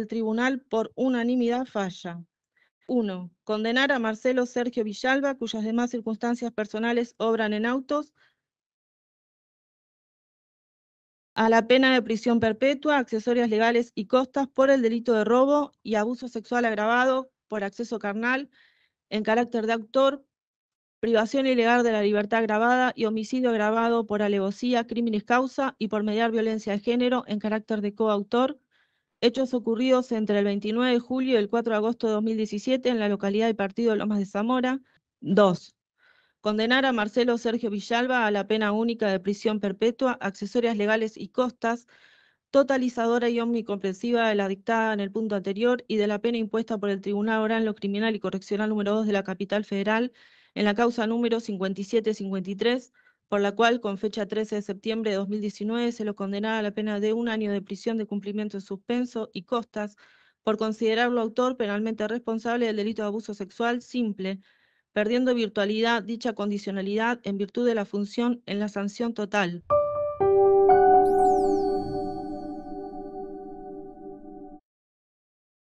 el tribunal por unanimidad falla. 1. Condenar a Marcelo Sergio Villalba, cuyas demás circunstancias personales obran en autos, a la pena de prisión perpetua, accesorias legales y costas por el delito de robo y abuso sexual agravado por acceso carnal en carácter de autor, privación ilegal de la libertad agravada y homicidio agravado por alevosía, crímenes causa y por mediar violencia de género en carácter de coautor, hechos ocurridos entre el 29 de julio y el 4 de agosto de 2017 en la localidad del partido Lomas de Zamora. 2. Condenar a Marcelo Sergio Villalba a la pena única de prisión perpetua, accesorias legales y costas, totalizadora y omnicomprensiva de la dictada en el punto anterior y de la pena impuesta por el Tribunal Oral Lo Criminal y Correccional número 2 de la Capital Federal en la causa número 5753 por la cual con fecha 13 de septiembre de 2019 se lo condenaba a la pena de un año de prisión de cumplimiento en suspenso y costas por considerarlo autor penalmente responsable del delito de abuso sexual simple, perdiendo virtualidad dicha condicionalidad en virtud de la función en la sanción total.